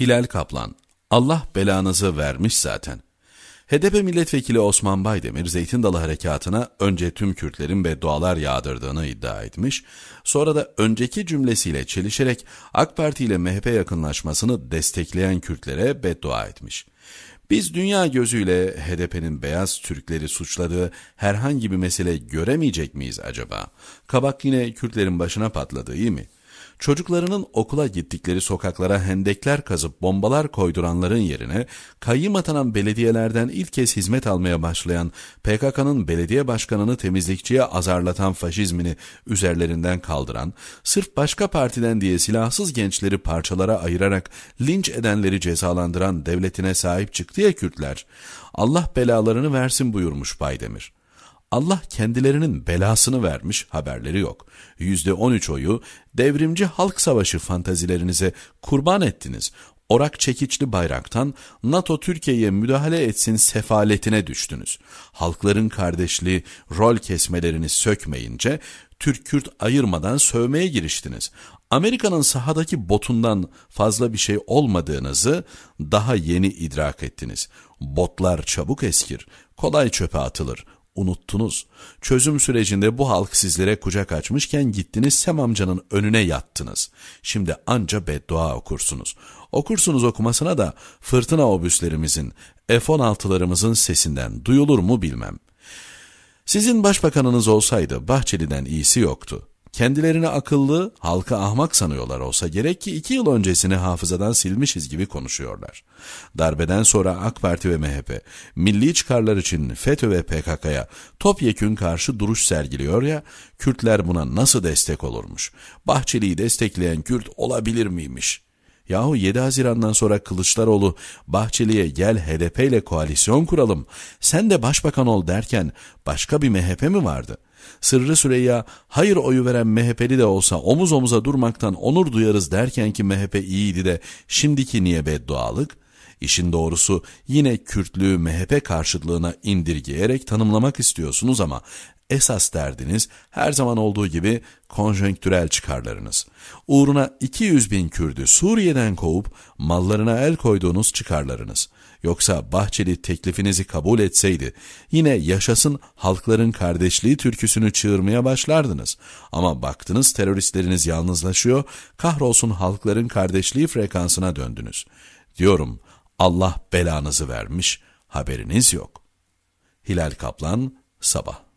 Hilal Kaplan, Allah belanızı vermiş zaten. HDP milletvekili Osman Baydemir, Zeytin Dalı Harekatı'na önce tüm Kürtlerin beddualar yağdırdığını iddia etmiş, sonra da önceki cümlesiyle çelişerek AK Parti ile MHP yakınlaşmasını destekleyen Kürtlere beddua etmiş. Biz dünya gözüyle HDP'nin beyaz Türkleri suçladığı herhangi bir mesele göremeyecek miyiz acaba? Kabak yine Kürtlerin başına patladı iyi mi?'' Çocuklarının okula gittikleri sokaklara hendekler kazıp bombalar koyduranların yerine kayyım atanan belediyelerden ilk kez hizmet almaya başlayan PKK'nın belediye başkanını temizlikçiye azarlatan faşizmini üzerlerinden kaldıran, sırf başka partiden diye silahsız gençleri parçalara ayırarak linç edenleri cezalandıran devletine sahip çıktı ya Kürtler. Allah belalarını versin buyurmuş Baydemir. Allah kendilerinin belasını vermiş haberleri yok. Yüzde on üç oyu devrimci halk savaşı fantazilerinize kurban ettiniz. Orak çekiçli bayraktan NATO Türkiye'ye müdahale etsin sefaletine düştünüz. Halkların kardeşliği rol kesmelerini sökmeyince Türk-Kürt ayırmadan sövmeye giriştiniz. Amerika'nın sahadaki botundan fazla bir şey olmadığınızı daha yeni idrak ettiniz. Botlar çabuk eskir, kolay çöpe atılır unuttunuz. Çözüm sürecinde bu halk sizlere kucak açmışken gittiniz Sem amcanın önüne yattınız. Şimdi anca beddua okursunuz. Okursunuz okumasına da fırtına obüslerimizin, F-16'larımızın sesinden duyulur mu bilmem. Sizin başbakanınız olsaydı Bahçeli'den iyisi yoktu. Kendilerini akıllı, halka ahmak sanıyorlar olsa gerek ki iki yıl öncesini hafızadan silmişiz gibi konuşuyorlar. Darbeden sonra AK Parti ve MHP, milli çıkarlar için FETÖ ve PKK'ya topyekün karşı duruş sergiliyor ya, Kürtler buna nasıl destek olurmuş? Bahçeli'yi destekleyen Kürt olabilir miymiş? Yahu 7 Haziran'dan sonra Kılıçdaroğlu Bahçeli'ye gel HDP ile koalisyon kuralım, sen de başbakan ol derken başka bir MHP mi vardı? Sırrı Süreyya hayır oyu veren MHP'li de olsa omuz omuza durmaktan onur duyarız derken ki MHP iyiydi de şimdiki niye beddualık? İşin doğrusu yine Kürtlüğü MHP karşıtlığına indirgeyerek tanımlamak istiyorsunuz ama Esas derdiniz her zaman olduğu gibi konjonktürel çıkarlarınız. Uğruna 200 bin Kürdü Suriye'den kovup mallarına el koyduğunuz çıkarlarınız. Yoksa Bahçeli teklifinizi kabul etseydi yine yaşasın halkların kardeşliği türküsünü çığırmaya başlardınız. Ama baktınız teröristleriniz yalnızlaşıyor, kahrolsun halkların kardeşliği frekansına döndünüz. Diyorum Allah belanızı vermiş, haberiniz yok. Hilal Kaplan, Sabah